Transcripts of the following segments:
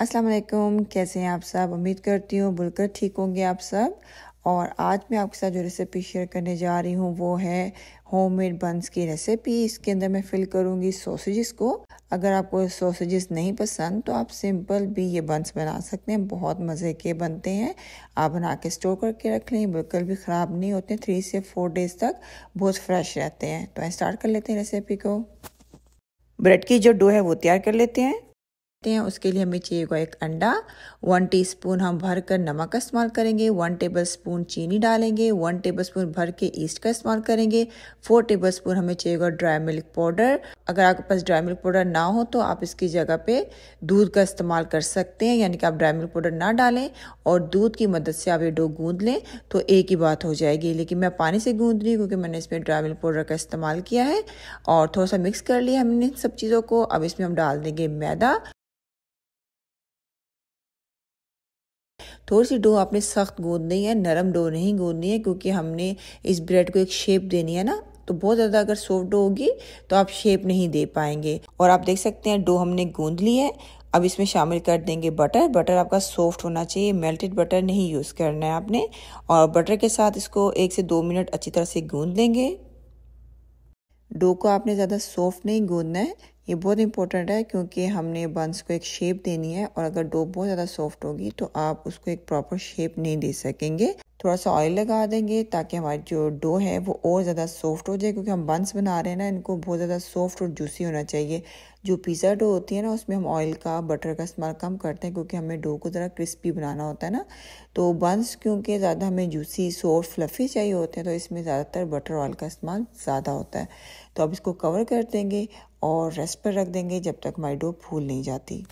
अस्सलाम वालेकुम कैसे हैं आप सब उम्मीद करती हूँ बिल्कुल ठीक होंगे आप सब और आज मैं आपके साथ जो रेसिपी शेयर करने जा रही हूँ वो है होममेड बंस की रेसिपी इसके अंदर मैं फिल करूँगी सॉसेजेस को अगर आपको सॉसेजेस नहीं पसंद तो आप सिंपल भी ये बंस बना सकते हैं बहुत मज़े के बनते हैं आप बना के स्टोर करके रख लें बिल्कुल भी ख़राब नहीं होते थ्री से फोर डेज़ तक बहुत फ्रेश रहते हैं तो स्टार्ट कर लेते हैं रेसिपी को ब्रेड की जो डो है वो तैयार कर लेते हैं सकते हैं उसके लिए हमें चाहिए होगा एक अंडा वन टीस्पून हम भर कर नमक का इस्तेमाल करेंगे वन टेबल स्पून चीनी डालेंगे वन टेबल स्पून भर के ईस्ट का इस्तेमाल करेंगे फोर टेबल स्पून हमें चाहिए होगा ड्राई मिल्क पाउडर अगर आपके पास ड्राई मिल्क पाउडर ना हो तो आप इसकी जगह पे दूध का इस्तेमाल कर सकते हैं यानी कि आप ड्राई मिल्क पाउडर ना डालें और दूध की मदद से आप ये डो गूँद लें तो एक ही बात हो जाएगी लेकिन मैं पानी से गूंद रही हूँ क्योंकि मैंने इसमें ड्राई मिल्क पाउडर का इस्तेमाल किया है और थोड़ा सा मिक्स कर लिया हमने इन सब चीज़ों को अब इसमें हम डाल देंगे मैदा थोड़ी सी डो आपने सख्त गूंदनी है नरम डो नहीं गूंदनी है क्योंकि हमने इस ब्रेड को एक शेप देनी है ना तो बहुत ज़्यादा अगर सॉफ्ट डो होगी तो आप शेप नहीं दे पाएंगे और आप देख सकते हैं डो हमने गूंद ली है अब इसमें शामिल कर देंगे बटर बटर आपका सॉफ्ट होना चाहिए मेल्टेड बटर नहीं यूज़ करना है आपने और बटर के साथ इसको एक से दो मिनट अच्छी तरह से गूंद लेंगे डो को आपने ज़्यादा सॉफ्ट नहीं गूंदना है ये बहुत इंपॉर्टेंट है क्योंकि हमने बंस को एक शेप देनी है और अगर डो बहुत ज़्यादा सॉफ्ट होगी तो आप उसको एक प्रॉपर शेप नहीं दे सकेंगे थोड़ा सा ऑयल लगा देंगे ताकि हमारी जो डो है वो और ज़्यादा सॉफ्ट हो जाए क्योंकि हम बंस बना रहे हैं ना इनको बहुत ज़्यादा सॉफ्ट और जूसी होना चाहिए जो पिज़्ज़ा डो होती है ना उसमें हम ऑयल का बटर का इस्तेमाल कम करते हैं क्योंकि हमें डो को ज़रा क्रिस्पी बनाना होता है ना तो बंस क्योंकि ज़्यादा हमें जूसी सॉफ्ट फ्लफ़ी चाहिए होते हैं तो इसमें ज़्यादातर बटर ऑयल का इस्तेमाल ज़्यादा होता है तो अब इसको कवर कर देंगे और रेस्ट पर रख देंगे जब तक हमारी डो फूल नहीं जाती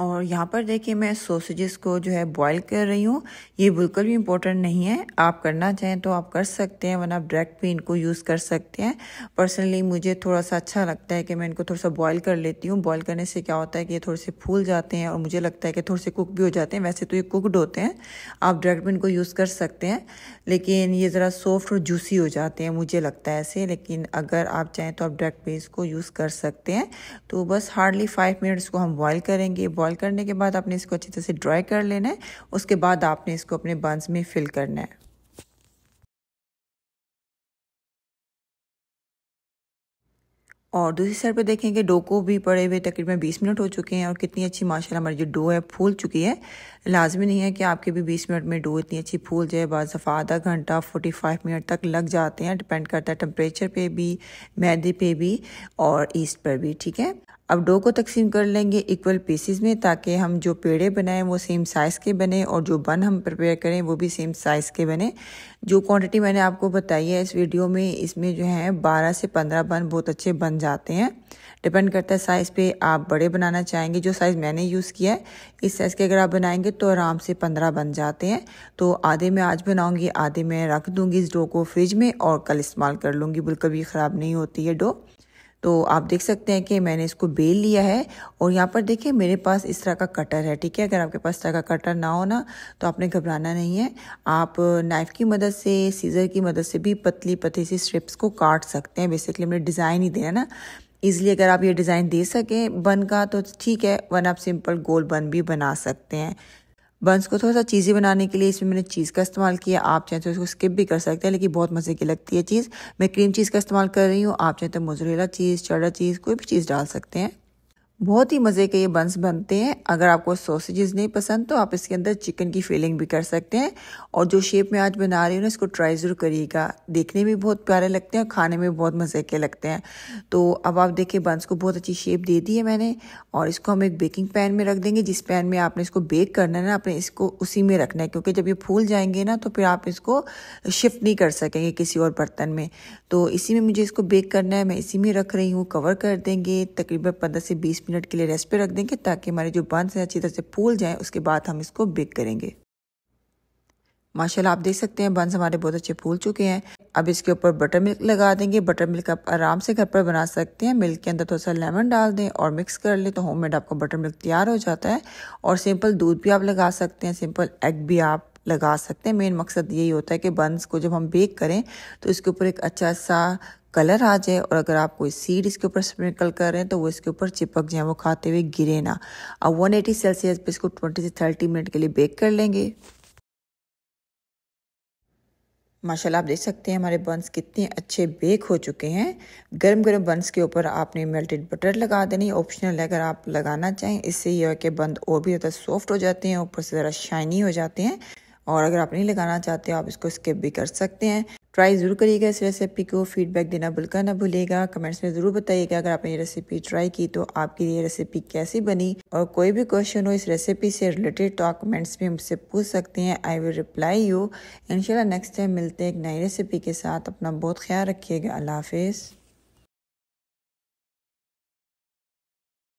और यहाँ पर देखिए मैं सोसेजेस को जो है बॉईल कर रही हूँ ये बिल्कुल भी इम्पोर्टेंट नहीं है आप करना चाहें तो आप कर सकते हैं वरना आप डायरेक्ट भी इनको यूज़ कर सकते हैं पर्सनली मुझे थोड़ा सा अच्छा लगता है कि मैं इनको थोड़ा सा बॉईल कर लेती हूँ बॉईल करने से क्या होता है कि ये थोड़े से फूल जाते हैं और मुझे लगता है कि थोड़े से कुक भी हो जाते हैं वैसे तो ये कुकड होते हैं आप डायरेक्ट भी इनको यूज़ कर सकते हैं लेकिन ये ज़रा सॉफ्ट और जूसी हो जाते हैं मुझे लगता है ऐसे लेकिन अगर आप चाहें तो आप डायरेक्ट भी इसको यूज़ कर सकते हैं तो बस हार्डली फाइव मिनट्स को हम बॉयल करेंगे बॉयल बॉयल करने के बाद आपने इसको अच्छी तरह से ड्राई कर लेना है उसके बाद आपने इसको अपने बंस में फिल करना है और दूसरी साइड पे देखेंगे डो को भी पड़े हुए तकरीबन 20 मिनट हो चुके हैं और कितनी अच्छी माशाल्लाह हमारी जो डो है फूल चुकी है लाजमी नहीं है कि आपके भी 20 मिनट में डो इतनी अच्छी फूल जाए दफा आधा घंटा 45 मिनट तक लग जाते हैं डिपेंड करता है टेम्परेचर पे भी मैदे पे भी और ईस्ट पर भी ठीक है अब डो को तकसीम कर लेंगे इक्वल पीसीज में ताकि हम जो पेड़े बनाएं वो सेम साइज़ के बने और जो बन हम प्रिपेयर करें वो भी सेम साइज़ के बने जो क्वांटिटी मैंने आपको बताई है इस वीडियो में इसमें जो है 12 से 15 बन बहुत अच्छे बन जाते हैं डिपेंड करता है साइज़ पे आप बड़े बनाना चाहेंगे जो साइज़ मैंने यूज़ किया है इस साइज़ के अगर आप बनाएंगे तो आराम से पंद्रह बन जाते हैं तो आधे में आज बनाऊँगी आधे में रख दूँगी इस डो को फ्रिज में और कल इस्तेमाल कर लूँगी बिल्कुल भी ख़राब नहीं होती है डो तो आप देख सकते हैं कि मैंने इसको बेल लिया है और यहाँ पर देखिए मेरे पास इस तरह का कटर है ठीक है अगर आपके पास तरह का कटर ना हो ना तो आपने घबराना नहीं है आप नाइफ़ की मदद से सीज़र की मदद से भी पतली पतली सी स्ट्रिप्स को काट सकते हैं बेसिकली हमने डिज़ाइन ही देना ना ईज़िली अगर आप ये डिज़ाइन दे सकें बन का तो ठीक है वन आप सिंपल गोल बन भी बना सकते हैं बंस को थोड़ा सा चीज़ी बनाने के लिए इसमें मैंने चीज़ का इस्तेमाल किया आप चाहें तो इसको स्किप भी कर सकते हैं लेकिन बहुत मज़े की लगती है चीज़ मैं क्रीम चीज़ का इस्तेमाल कर रही हूँ आप चाहें तो मोजरेला चीज़ चढ़ा चीज़ कोई भी चीज़ डाल सकते हैं बहुत ही मज़े के ये बंस बनते हैं अगर आपको सॉसेजेस नहीं पसंद तो आप इसके अंदर चिकन की फिलिंग भी कर सकते हैं और जो शेप में आज बना रही हूँ ना इसको ट्राई ज़रूर करिएगा देखने में बहुत प्यारे लगते हैं और खाने में बहुत मज़े के लगते हैं तो अब आप देखिए बंस को बहुत अच्छी शेप दे दी है मैंने और इसको हम एक बेकिंग पैन में रख देंगे जिस पैन में आपने इसको बेक करना है ना आपने इसको उसी में रखना है क्योंकि जब ये फूल जाएंगे ना तो फिर आप इसको शिफ्ट नहीं कर सकेंगे किसी और बर्तन में तो इसी में मुझे इसको बेक करना है मैं इसी में रख रही हूँ कवर कर देंगे तकरीबन पंद्रह से बीस मिनट के लिए रेस्ट पे रख देंगे ताकि हमारे जो बंस हैं अच्छी तरह से फूल जाए उसके बाद हम इसको बेक करेंगे माशाल्लाह आप देख सकते हैं बंस हमारे बहुत अच्छे फूल चुके हैं अब इसके ऊपर बटर मिल्क लगा देंगे बटर मिल्क आप आराम से घर पर बना सकते हैं मिल्क के अंदर थोड़ा सा लेमन डाल दें और मिक्स कर लें तो होममेड आपका बटर मिल्क तैयार हो जाता है और सिंपल दूध भी आप लगा सकते हैं सिंपल एग भी आप लगा सकते हैं मेन मकसद यही होता है कि बंस को जब हम बेक करें तो इसके ऊपर एक अच्छा सा कलर आ जाए और अगर आप कोई सीड इसके ऊपर स्प्रिंकल कर रहे हैं तो वो इसके ऊपर चिपक जाए वो खाते हुए गिरे ना अब 180 सेल्सियस पे इसको 20 से 30 मिनट के लिए बेक कर लेंगे माशाल्लाह आप देख सकते हैं हमारे बंस कितने अच्छे बेक हो चुके हैं गर्म गर्म बंस के ऊपर आपने मेल्टेड बटर लगा देनी ऑप्शनल है अगर आप लगाना चाहें इससे यह है कि बंद और भी ज़्यादा सॉफ्ट हो जाते हैं ऊपर से ज़रा शाइनी हो जाते हैं और अगर आप नहीं लगाना चाहते हो आप इसको स्किप भी कर सकते हैं ट्राई ज़रूर करिएगा इस रेसिपी को फीडबैक देना बिल्कुल ना भूलेगा कमेंट्स में ज़रूर बताइएगा अगर आपने ये रेसिपी ट्राई की तो आपकी ये रेसिपी कैसी बनी और कोई भी क्वेश्चन हो इस रेसिपी से रिलेटेड तो आप कमेंट्स में मुझसे पूछ सकते हैं आई विल रिप्लाई यू इनशाला नेक्स्ट टाइम मिलते हैं एक नई रेसिपी के साथ अपना बहुत ख्याल रखिएगा अल्लाह हाफिज़